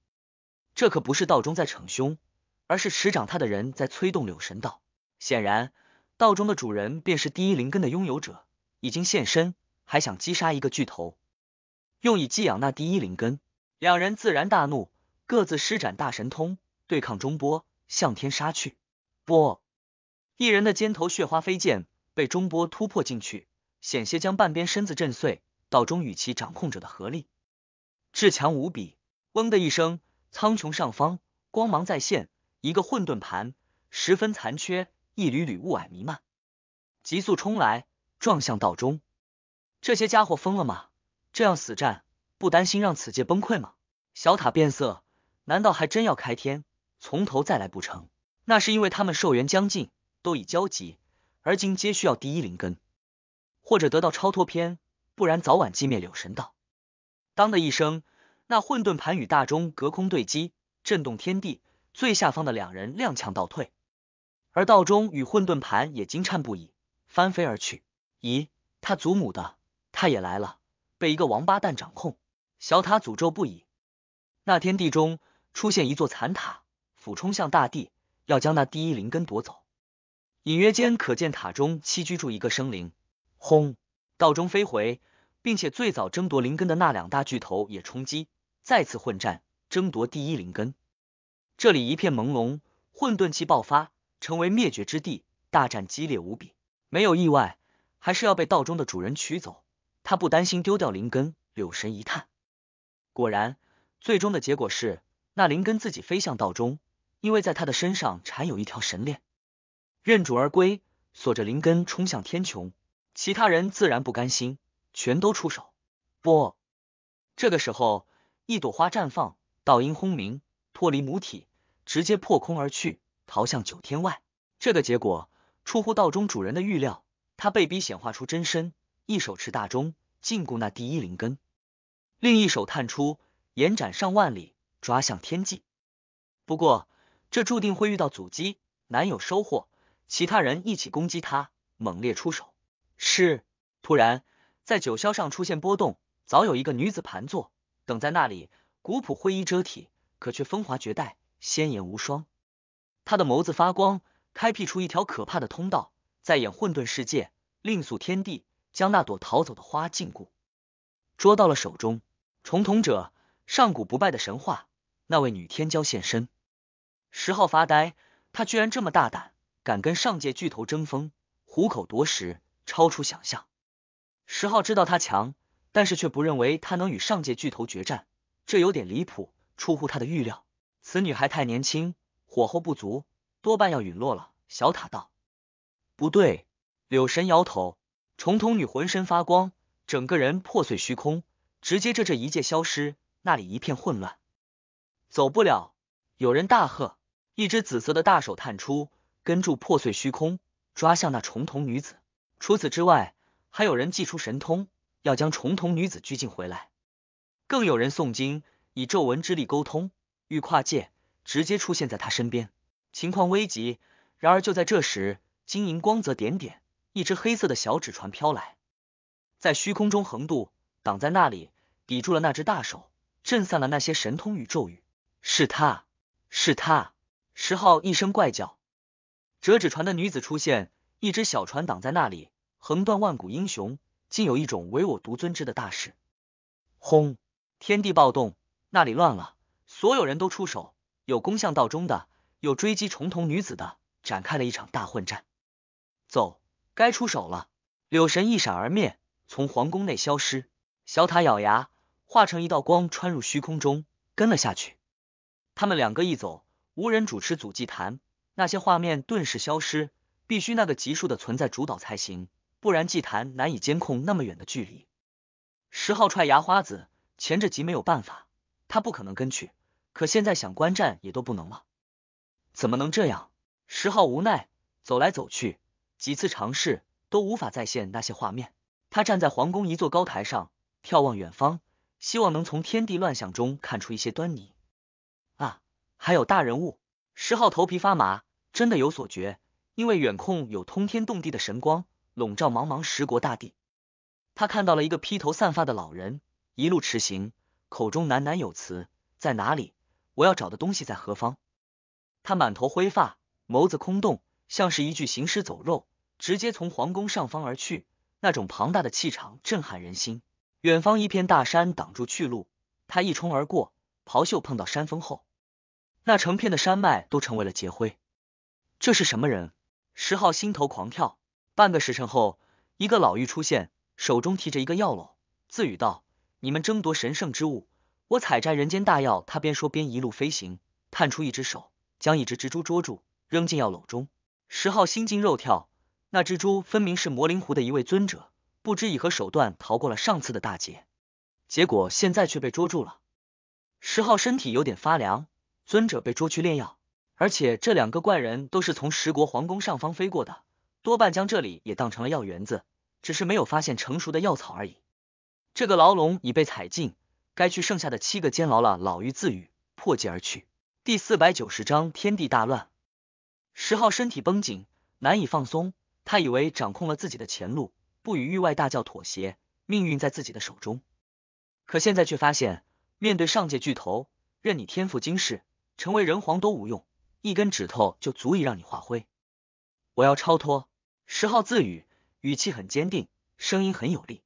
这可不是道中在逞凶，而是持掌他的人在催动柳神道。显然，道中的主人便是第一灵根的拥有者，已经现身，还想击杀一个巨头，用以寄养那第一灵根。两人自然大怒，各自施展大神通对抗中波，向天杀去。不，一人的肩头血花飞溅，被中波突破进去，险些将半边身子震碎。道中与其掌控者的合力，至强无比。嗡的一声，苍穹上方光芒再现，一个混沌盘十分残缺，一缕缕雾霭弥漫，急速冲来，撞向道中。这些家伙疯了吗？这样死战，不担心让此界崩溃吗？小塔变色，难道还真要开天，从头再来不成？那是因为他们寿元将尽，都已交集，而今皆需要第一灵根，或者得到超脱篇。不然早晚寂灭。柳神道：“当”的一声，那混沌盘与大钟隔空对击，震动天地。最下方的两人踉跄倒退，而道中与混沌盘也惊颤不已，翻飞而去。咦，他祖母的，他也来了，被一个王八蛋掌控。小塔诅咒不已。那天地中出现一座残塔，俯冲向大地，要将那第一灵根夺走。隐约间可见塔中栖居住一个生灵。轰，道中飞回。并且最早争夺灵根的那两大巨头也冲击，再次混战争夺第一灵根。这里一片朦胧，混沌气爆发，成为灭绝之地。大战激烈无比，没有意外，还是要被道中的主人取走。他不担心丢掉灵根，柳神一叹。果然，最终的结果是那灵根自己飞向道中，因为在他的身上缠有一条神链，任主而归，锁着灵根冲向天穹。其他人自然不甘心。全都出手！不，这个时候，一朵花绽放，道音轰鸣，脱离母体，直接破空而去，逃向九天外。这个结果出乎道中主人的预料，他被逼显化出真身，一手持大钟禁锢那第一灵根，另一手探出，延展上万里，抓向天际。不过，这注定会遇到阻击，难有收获。其他人一起攻击他，猛烈出手。是，突然。在九霄上出现波动，早有一个女子盘坐等在那里，古朴灰衣遮体，可却风华绝代，鲜颜无双。她的眸子发光，开辟出一条可怕的通道，再演混沌世界，另塑天地，将那朵逃走的花禁锢，捉到了手中。重瞳者，上古不败的神话，那位女天骄现身。石昊发呆，他居然这么大胆，敢跟上界巨头争锋，虎口夺食，超出想象。石昊知道他强，但是却不认为他能与上界巨头决战，这有点离谱，出乎他的预料。此女还太年轻，火候不足，多半要陨落了。小塔道：“不对。”柳神摇头。重瞳女浑身发光，整个人破碎虚空，直接这这一界消失，那里一片混乱，走不了。有人大喝，一只紫色的大手探出，跟住破碎虚空，抓向那重瞳女子。除此之外。还有人祭出神通，要将重瞳女子拘禁回来；更有人诵经，以咒文之力沟通，欲跨界，直接出现在他身边。情况危急。然而就在这时，晶莹光泽点点，一只黑色的小纸船飘来，在虚空中横渡，挡在那里，抵住了那只大手，震散了那些神通与咒语。是他，是他！石昊一声怪叫，折纸船的女子出现，一只小船挡在那里。横断万古英雄，竟有一种唯我独尊之的大势。轰！天地暴动，那里乱了，所有人都出手，有攻向道中的，有追击重瞳女子的，展开了一场大混战。走，该出手了！柳神一闪而灭，从皇宫内消失。小塔咬牙，化成一道光穿入虚空中，跟了下去。他们两个一走，无人主持祖祭坛，那些画面顿时消失。必须那个级数的存在主导才行。不然祭坛难以监控那么远的距离。十号踹牙花子，前者即没有办法，他不可能跟去。可现在想观战也都不能了，怎么能这样？十号无奈走来走去，几次尝试都无法再现那些画面。他站在皇宫一座高台上，眺望远方，希望能从天地乱象中看出一些端倪。啊，还有大人物！十号头皮发麻，真的有所觉，因为远控有通天动地的神光。笼罩茫茫十国大地，他看到了一个披头散发的老人，一路驰行，口中喃喃有词：“在哪里？我要找的东西在何方？”他满头灰发，眸子空洞，像是一具行尸走肉，直接从皇宫上方而去。那种庞大的气场震撼人心。远方一片大山挡住去路，他一冲而过，袍袖碰到山峰后，那成片的山脉都成为了劫灰。这是什么人？石浩心头狂跳。半个时辰后，一个老妪出现，手中提着一个药篓，自语道：“你们争夺神圣之物，我采摘人间大药。”他边说边一路飞行，探出一只手将一只蜘蛛捉住，扔进药篓中。石昊心惊肉跳，那蜘蛛分明是魔灵湖的一位尊者，不知以何手段逃过了上次的大劫，结果现在却被捉住了。石昊身体有点发凉，尊者被捉去炼药，而且这两个怪人都是从十国皇宫上方飞过的。多半将这里也当成了药园子，只是没有发现成熟的药草而已。这个牢笼已被踩尽，该去剩下的七个监牢了。老妪自语，破戒而去。第四百九十章天地大乱。十号身体绷紧，难以放松。他以为掌控了自己的前路，不与域外大教妥协，命运在自己的手中。可现在却发现，面对上界巨头，任你天赋惊世，成为人皇都无用，一根指头就足以让你化灰。我要超脱，石浩自语，语气很坚定，声音很有力。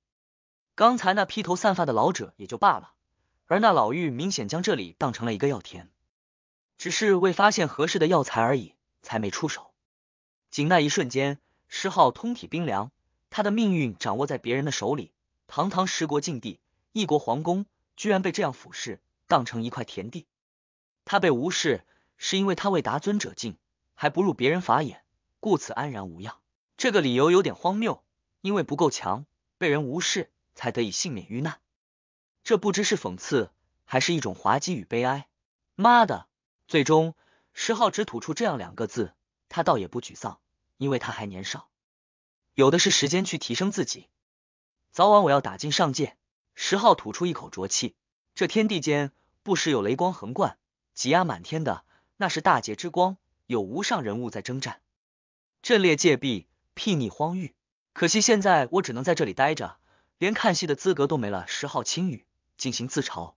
刚才那披头散发的老者也就罢了，而那老妪明显将这里当成了一个药田，只是未发现合适的药材而已，才没出手。仅那一瞬间，石浩通体冰凉，他的命运掌握在别人的手里。堂堂十国境地，一国皇宫，居然被这样俯视，当成一块田地。他被无视，是因为他未达尊者境，还不入别人法眼。故此安然无恙，这个理由有点荒谬，因为不够强，被人无视才得以幸免于难。这不知是讽刺，还是一种滑稽与悲哀。妈的！最终，石浩只吐出这样两个字，他倒也不沮丧，因为他还年少，有的是时间去提升自己。早晚我要打进上界。石浩吐出一口浊气，这天地间不时有雷光横贯，挤压满天的，那是大劫之光，有无上人物在征战。阵列戒壁，睥睨荒域。可惜现在我只能在这里待着，连看戏的资格都没了。十号青羽进行自嘲。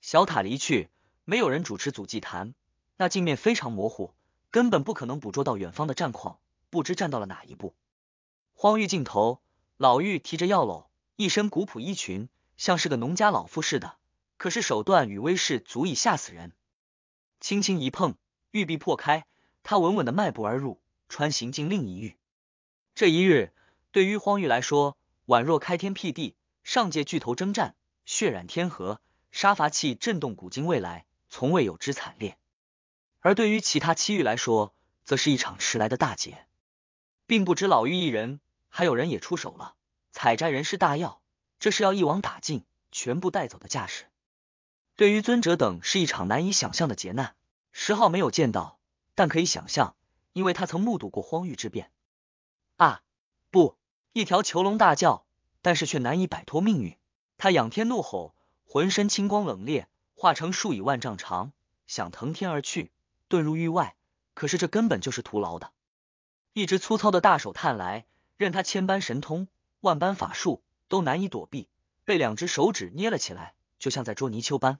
小塔离去，没有人主持祖祭坛。那镜面非常模糊，根本不可能捕捉到远方的战况。不知站到了哪一步。荒域尽头，老妪提着药篓，一身古朴衣裙，像是个农家老妇似的。可是手段与威势足以吓死人。轻轻一碰，玉壁破开，他稳稳的迈步而入。穿行进另一域，这一日对于荒域来说宛若开天辟地，上界巨头征战，血染天河，杀伐气震动古今未来，从未有之惨烈。而对于其他七域来说，则是一场迟来的大劫，并不止老妪一人，还有人也出手了。采摘人世大药，这是要一网打尽，全部带走的架势。对于尊者等，是一场难以想象的劫难。石号没有见到，但可以想象。因为他曾目睹过荒域之变，啊，不，一条囚龙大叫，但是却难以摆脱命运。他仰天怒吼，浑身青光冷冽，化成数以万丈长，想腾天而去，遁入域外。可是这根本就是徒劳的。一只粗糙的大手探来，任他千般神通，万般法术，都难以躲避，被两只手指捏了起来，就像在捉泥鳅般。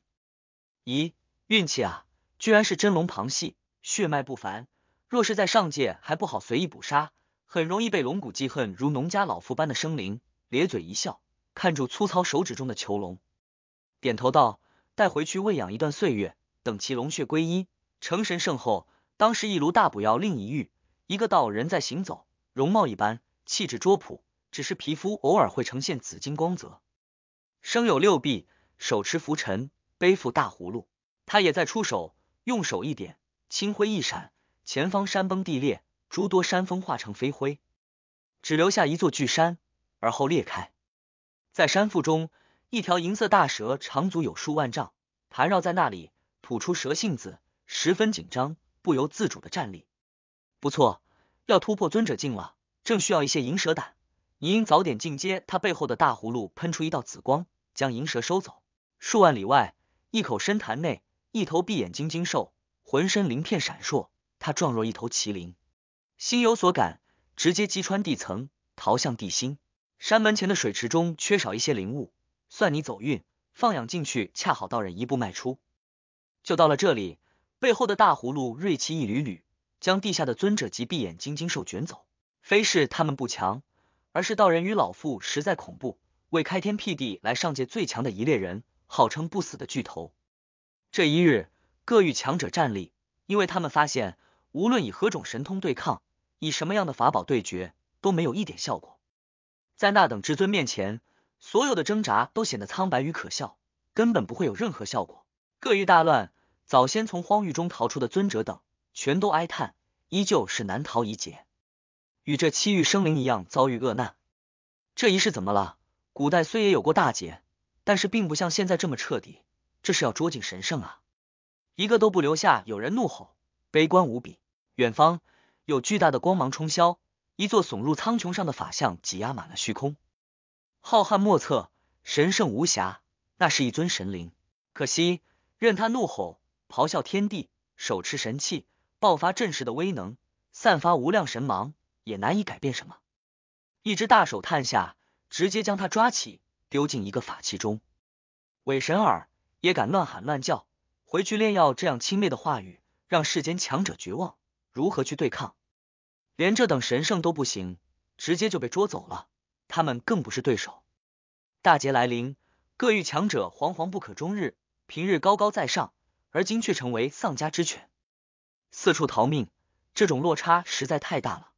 咦，运气啊，居然是真龙旁系，血脉不凡。若是在上界还不好随意捕杀，很容易被龙骨记恨。如农家老妇般的生灵咧嘴一笑，看住粗糙手指中的囚笼，点头道：“带回去喂养一段岁月，等其龙血归一，成神圣后，当是一炉大补药。”另一狱，一个道人在行走，容貌一般，气质拙朴，只是皮肤偶尔会呈现紫金光泽，生有六臂，手持拂尘，背负大葫芦。他也在出手，用手一点，青灰一闪。前方山崩地裂，诸多山峰化成飞灰，只留下一座巨山，而后裂开。在山腹中，一条银色大蛇，长足有数万丈，盘绕在那里，吐出蛇信子，十分紧张，不由自主的站立。不错，要突破尊者境了，正需要一些银蛇胆。你应早点进阶。他背后的大葫芦喷出一道紫光，将银蛇收走。数万里外，一口深潭内，一头碧眼金睛兽，浑身鳞片闪烁。他状若一头麒麟，心有所感，直接击穿地层，逃向地心。山门前的水池中缺少一些灵物，算你走运。放养进去，恰好道人一步迈出，就到了这里。背后的大葫芦锐气一缕缕，将地下的尊者及闭眼金睛兽卷走。非是他们不强，而是道人与老妇实在恐怖，为开天辟地来上界最强的一列人，号称不死的巨头。这一日，各域强者站立，因为他们发现。无论以何种神通对抗，以什么样的法宝对决，都没有一点效果。在那等至尊面前，所有的挣扎都显得苍白与可笑，根本不会有任何效果。各域大乱，早先从荒域中逃出的尊者等，全都哀叹，依旧是难逃一劫，与这七域生灵一样遭遇厄难。这一世怎么了？古代虽也有过大劫，但是并不像现在这么彻底。这是要捉紧神圣啊，一个都不留下！有人怒吼，悲观无比。远方有巨大的光芒冲霄，一座耸入苍穹上的法像挤压满了虚空，浩瀚莫测，神圣无暇。那是一尊神灵，可惜任他怒吼咆哮天地，手持神器爆发阵势的威能，散发无量神芒，也难以改变什么。一只大手探下，直接将他抓起，丢进一个法器中。伪神儿也敢乱喊乱叫，回去炼药。这样轻蔑的话语，让世间强者绝望。如何去对抗？连这等神圣都不行，直接就被捉走了。他们更不是对手。大劫来临，各域强者惶惶不可终日。平日高高在上，而今却成为丧家之犬，四处逃命。这种落差实在太大了。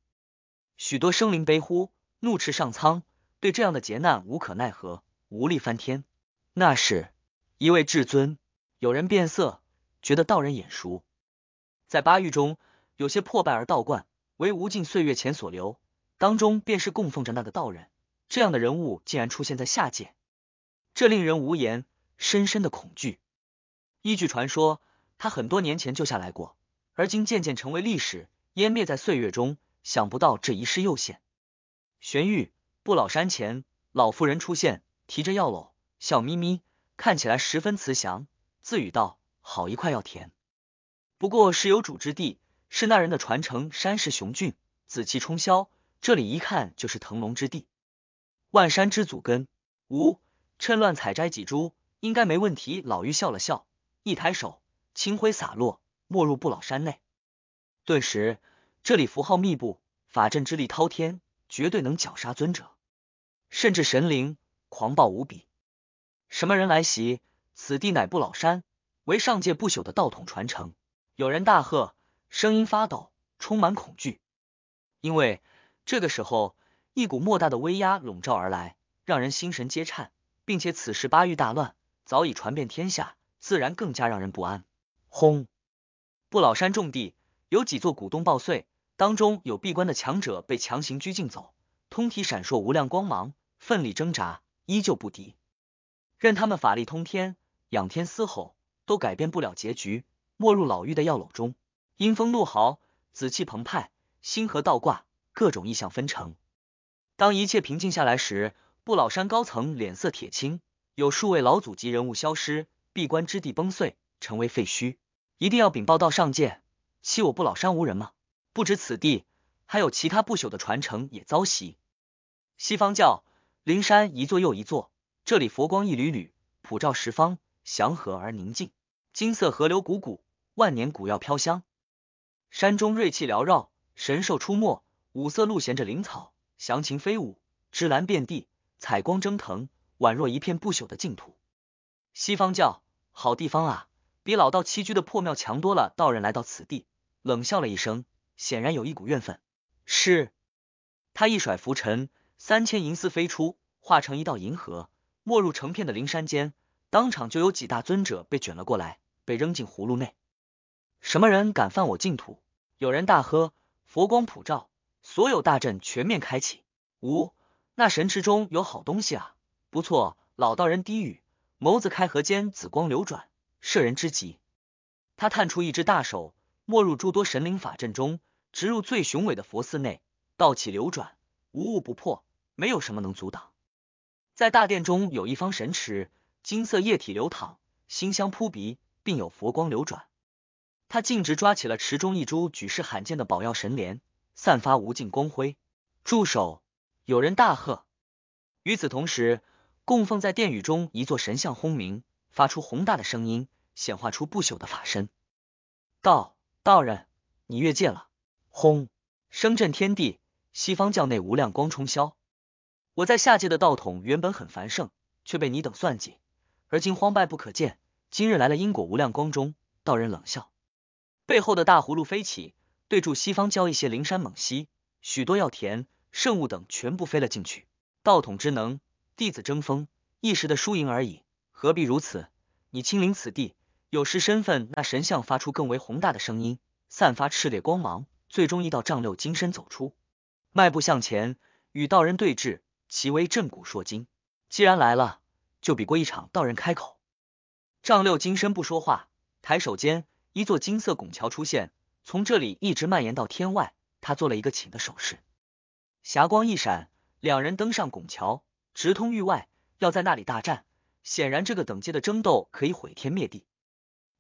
许多生灵悲呼，怒斥上苍，对这样的劫难无可奈何，无力翻天。那是，一位至尊。有人变色，觉得道人眼熟，在八域中。有些破败而道观，为无尽岁月前所留，当中便是供奉着那个道人。这样的人物竟然出现在下界，这令人无言，深深的恐惧。依据传说，他很多年前救下来过，而今渐渐成为历史，湮灭在岁月中。想不到这一世又现。玄玉不老山前，老妇人出现，提着药篓，笑眯眯，看起来十分慈祥，自语道：“好一块药田，不过是有主之地。”是那人的传承，山势雄峻，紫气冲霄，这里一看就是腾龙之地，万山之祖根。无，趁乱采摘几株，应该没问题。老妪笑了笑，一抬手，清辉洒落，没入不老山内。顿时，这里符号密布，法阵之力滔天，绝对能绞杀尊者，甚至神灵，狂暴无比。什么人来袭？此地乃不老山，为上界不朽的道统传承。有人大喝。声音发抖，充满恐惧，因为这个时候一股莫大的威压笼罩而来，让人心神皆颤，并且此时八域大乱，早已传遍天下，自然更加让人不安。轰！不老山重地，有几座古洞爆碎，当中有闭关的强者被强行拘禁走，通体闪烁无量光芒，奋力挣扎，依旧不敌，任他们法力通天，仰天嘶吼，都改变不了结局，没入老妪的药篓中。阴风怒号，紫气澎湃，星河倒挂，各种异象纷呈。当一切平静下来时，不老山高层脸色铁青，有数位老祖级人物消失，闭关之地崩碎，成为废墟。一定要禀报道上界，欺我不老山无人吗？不止此地，还有其他不朽的传承也遭袭。西方教灵山一座又一座，这里佛光一缕缕，普照十方，祥和而宁静。金色河流汩汩，万年古药飘香。山中锐气缭绕，神兽出没，五色鹿衔着灵草，祥禽飞舞，芝兰遍地，彩光蒸腾，宛若一片不朽的净土。西方教，好地方啊，比老道栖居的破庙强多了。道人来到此地，冷笑了一声，显然有一股怨愤。是，他一甩拂尘，三千银丝飞出，化成一道银河，没入成片的灵山间，当场就有几大尊者被卷了过来，被扔进葫芦内。什么人敢犯我净土？有人大喝，佛光普照，所有大阵全面开启。五，那神池中有好东西啊！不错，老道人低语，眸子开合间紫光流转，摄人之极。他探出一只大手，没入诸多神灵法阵中，直入最雄伟的佛寺内，道气流转，无物不破，没有什么能阻挡。在大殿中有一方神池，金色液体流淌，馨香扑鼻，并有佛光流转。他径直抓起了池中一株举世罕见的宝药神莲，散发无尽光辉。住手！有人大喝。与此同时，供奉在殿宇中一座神像轰鸣，发出宏大的声音，显化出不朽的法身。道道人，你越界了！轰，声震天地。西方教内无量光冲霄。我在下界的道统原本很繁盛，却被你等算计，而今荒败不可见。今日来了因果无量光中，道人冷笑。背后的大葫芦飞起，对住西方，交一些灵山、猛吸，许多药田、圣物等，全部飞了进去。道统之能，弟子争锋，一时的输赢而已，何必如此？你亲临此地，有失身份。那神像发出更为宏大的声音，散发炽烈光芒，最终一道丈六金身走出，迈步向前，与道人对峙，其威震古烁今。既然来了，就比过一场。道人开口，丈六金身不说话，抬手间。一座金色拱桥出现，从这里一直蔓延到天外。他做了一个请的手势，霞光一闪，两人登上拱桥，直通域外，要在那里大战。显然，这个等阶的争斗可以毁天灭地，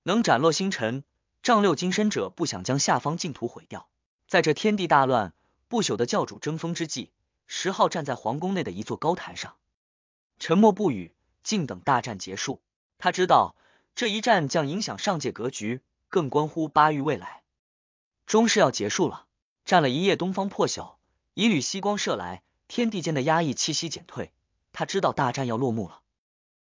能斩落星辰。丈六金身者不想将下方净土毁掉。在这天地大乱、不朽的教主争锋之际，石昊站在皇宫内的一座高台上，沉默不语，静等大战结束。他知道这一战将影响上界格局。更关乎巴域未来，终是要结束了。战了一夜，东方破晓，一缕曦光射来，天地间的压抑气息减退。他知道大战要落幕了。